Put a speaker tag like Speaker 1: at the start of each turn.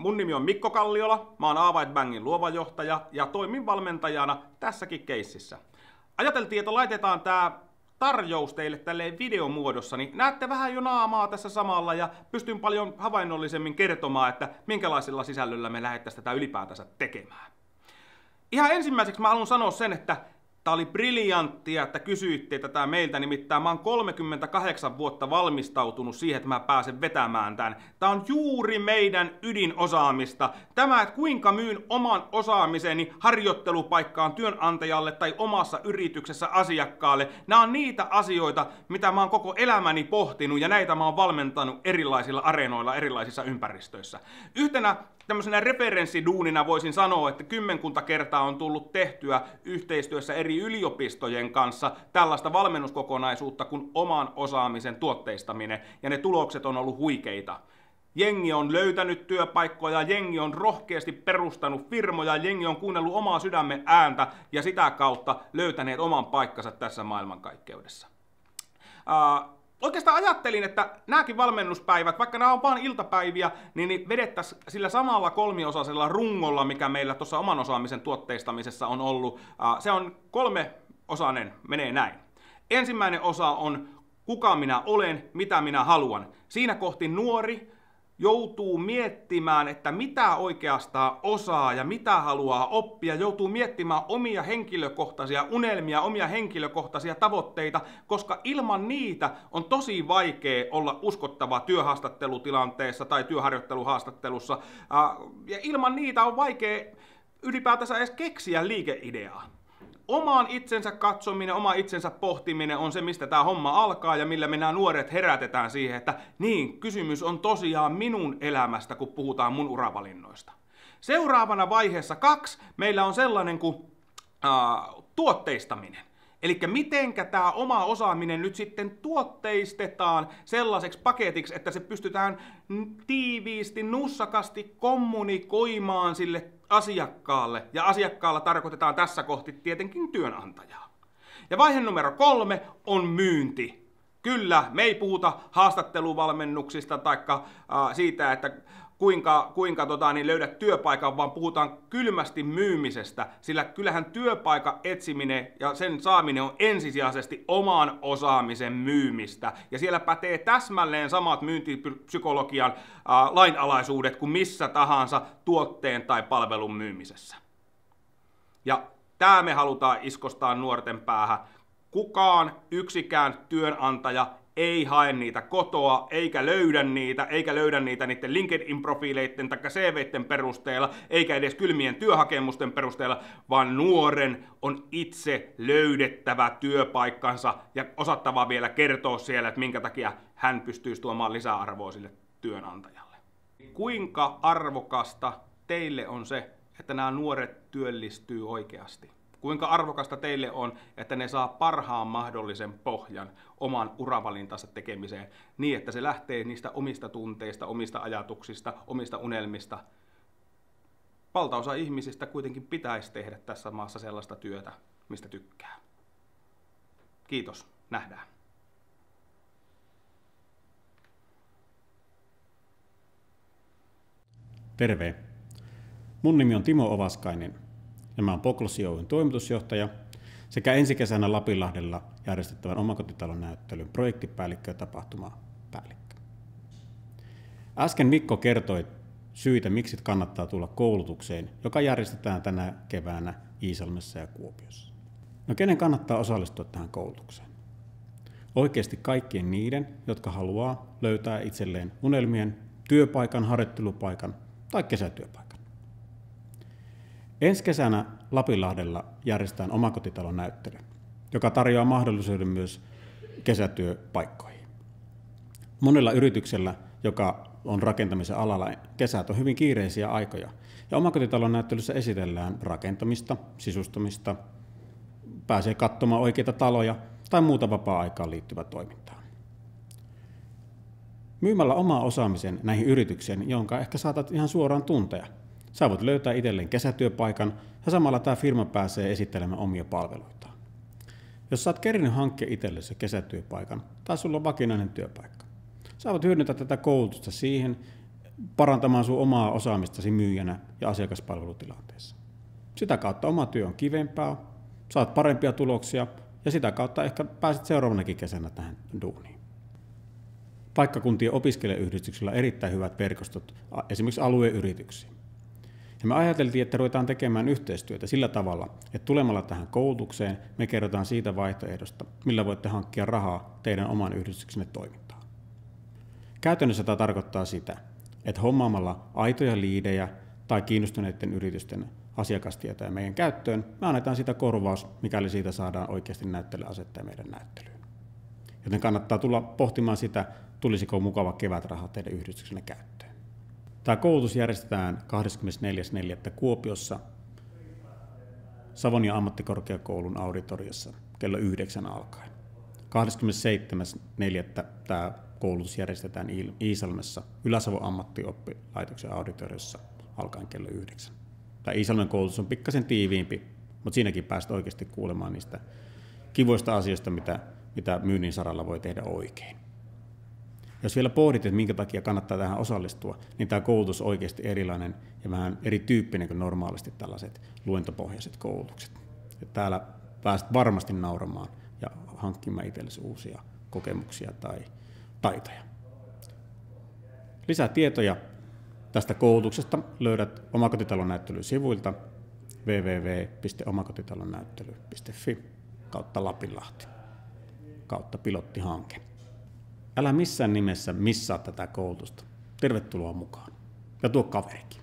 Speaker 1: Mun nimi on Mikko Kalliola, mä oon Aavait Bangin luova johtaja ja toimin valmentajana tässäkin keississä. Ajateltiin, että laitetaan tämä tarjous teille tälleen videomuodossa, niin näette vähän jo naamaa tässä samalla ja pystyn paljon havainnollisemmin kertomaan, että minkälaisilla sisällöllä me lähdettäisiin tätä ylipäätänsä tekemään. Ihan ensimmäiseksi mä haluan sanoa sen, että Tämä oli briljanttia, että kysyitte tätä meiltä, nimittäin mä oon 38 vuotta valmistautunut siihen, että mä pääsen vetämään tämän. Tämä on juuri meidän ydinosaamista. Tämä, että kuinka myyn oman osaamiseni harjoittelupaikkaan työnantajalle tai omassa yrityksessä asiakkaalle. Nämä on niitä asioita, mitä mä oon koko elämäni pohtinut ja näitä mä oon valmentanut erilaisilla areenoilla, erilaisissa ympäristöissä. Yhtenä tämmöisenä referenssiduunina voisin sanoa, että kymmenkunta kertaa on tullut tehtyä yhteistyössä eri yliopistojen kanssa tällaista valmennuskokonaisuutta kuin oman osaamisen tuotteistaminen, ja ne tulokset on ollut huikeita. Jengi on löytänyt työpaikkoja, jengi on rohkeasti perustanut firmoja, jengi on kuunnellut omaa sydämen ääntä ja sitä kautta löytäneet oman paikkansa tässä maailmankaikkeudessa. Uh, oikeastaan ajattelin, että nämäkin valmennuspäivät, vaikka nämä on vain iltapäiviä, niin, niin vedettäisiin sillä samalla kolmiosaisella rungolla, mikä meillä tuossa oman osaamisen tuotteistamisessa on ollut. Se on kolme osainen, menee näin. Ensimmäinen osa on kuka minä olen, mitä minä haluan. Siinä kohti nuori joutuu miettimään, että mitä oikeastaan osaa ja mitä haluaa oppia, joutuu miettimään omia henkilökohtaisia unelmia, omia henkilökohtaisia tavoitteita, koska ilman niitä on tosi vaikea olla uskottava työhaastattelutilanteessa tai työharjoitteluhaastattelussa. Ja ilman niitä on vaikea ylipäätänsä edes keksiä liikeideaa omaan itsensä katsominen, oma itsensä pohtiminen on se, mistä tämä homma alkaa ja millä me nämä nuoret herätetään siihen, että niin, kysymys on tosiaan minun elämästä, kun puhutaan mun uravalinnoista. Seuraavana vaiheessa kaksi meillä on sellainen kuin äh, tuotteistaminen. Eli mitenkä tämä oma osaaminen nyt sitten tuotteistetaan sellaiseksi paketiksi, että se pystytään tiiviisti, nussakasti kommunikoimaan sille asiakkaalle. Ja asiakkaalla tarkoitetaan tässä kohti tietenkin työnantajaa. Ja vaihe numero kolme on myynti. Kyllä, me ei puhuta haastatteluvalmennuksista tai siitä, että kuinka, kuinka tota, niin löydät työpaikan, vaan puhutaan kylmästi myymisestä, sillä kyllähän työpaikan etsiminen ja sen saaminen on ensisijaisesti oman osaamisen myymistä. Ja siellä pätee täsmälleen samat myyntipsykologian ää, äh, lainalaisuudet kuin missä tahansa tuotteen tai palvelun myymisessä. Ja tämä me halutaan iskostaa nuorten päähän. Kukaan yksikään työnantaja ei hae niitä kotoa, eikä löydä niitä, eikä löydä niitä niiden LinkedIn-profiileiden tai CViden perusteella, eikä edes kylmien työhakemusten perusteella, vaan nuoren on itse löydettävä työpaikkansa ja osattava vielä kertoa siellä, että minkä takia hän pystyisi tuomaan lisäarvoa sille työnantajalle. Kuinka arvokasta teille on se, että nämä nuoret työllistyy oikeasti? Kuinka arvokasta teille on, että ne saa parhaan mahdollisen pohjan oman uravalintansa tekemiseen niin, että se lähtee niistä omista tunteista, omista ajatuksista, omista unelmista. Valtaosa ihmisistä kuitenkin pitäisi tehdä tässä maassa sellaista työtä, mistä tykkää. Kiitos, nähdään.
Speaker 2: Terve. Mun nimi on Timo Ovaskainen ja mä oon Poklosi Oyn toimitusjohtaja sekä ensi kesänä Lapinlahdella järjestettävän omakotitalon näyttelyn projektipäällikkö ja tapahtumapäällikkö. Äsken Mikko kertoi syitä, miksi kannattaa tulla koulutukseen, joka järjestetään tänä keväänä Iisalmessa ja Kuopiossa. No kenen kannattaa osallistua tähän koulutukseen? Oikeasti kaikkien niiden, jotka haluaa löytää itselleen unelmien työpaikan, harjoittelupaikan tai kesätyöpaikan. Ensi kesänä Lapinlahdella järjestetään omakotitalon näyttely, joka tarjoaa mahdollisuuden myös kesätyöpaikkoihin. Monilla yrityksillä, joka on rakentamisen alalla, kesät on hyvin kiireisiä aikoja. Ja omakotitalon näyttelyssä esitellään rakentamista, sisustamista, pääsee katsomaan oikeita taloja tai muuta vapaa-aikaan liittyvää toimintaa. Myymällä omaa osaamisen näihin yrityksiin, jonka ehkä saatat ihan suoraan tuntea – Sä voit löytää itselleen kesätyöpaikan ja samalla tämä firma pääsee esittelemään omia palveluitaan. Jos sä oot kerinyt hankkia itsellesi kesätyöpaikan tai sulla on vakinainen työpaikka, sä voit hyödyntää tätä koulutusta siihen parantamaan sun omaa osaamistasi myyjänä ja asiakaspalvelutilanteessa. Sitä kautta oma työ on kivempää, saat parempia tuloksia ja sitä kautta ehkä pääset seuraavanakin kesänä tähän duuniin paikkakuntien opiskelijayhdistyksillä on erittäin hyvät verkostot esimerkiksi alueyrityksiin. Ja me ajateltiin, että ruvetaan tekemään yhteistyötä sillä tavalla, että tulemalla tähän koulutukseen me kerrotaan siitä vaihtoehdosta, millä voitte hankkia rahaa teidän oman yhdistyksenne toimintaan. Käytännössä tämä tarkoittaa sitä, että hommaamalla aitoja liidejä tai kiinnostuneiden yritysten asiakastietoja meidän käyttöön, me annetaan sitä korvaus, mikäli siitä saadaan oikeasti asettaa meidän näyttelyyn. Joten kannattaa tulla pohtimaan sitä, tulisiko mukava kevätraha teidän yhdistyksenne käyttöön. Tämä koulutus järjestetään 24.4. Kuopiossa Savonia ammattikorkeakoulun auditoriossa kello 9 alkaen. 27.4. tämä koulutus järjestetään Iisalmessa Yläsavo ammattioppilaitoksen auditoriossa alkaen kello 9. Tämä Iisalmen koulutus on pikkasen tiiviimpi, mutta siinäkin päästä oikeasti kuulemaan niistä kivoista asioista, mitä, mitä myynnin saralla voi tehdä oikein. Jos vielä pohdit, että minkä takia kannattaa tähän osallistua, niin tämä koulutus on oikeasti erilainen ja vähän erityyppinen kuin normaalisti tällaiset luentopohjaiset koulutukset. Ja täällä pääset varmasti nauramaan ja hankkimaan itsellesi uusia kokemuksia tai taitoja. Lisää tietoja tästä koulutuksesta löydät Omakotitalon näyttelyn sivuilta www.omakotitalonnäyttely.fi kautta Lapinlahti kautta pilottihanke. Älä missään nimessä missaa tätä koulutusta. Tervetuloa mukaan. Ja tuo kaverikin.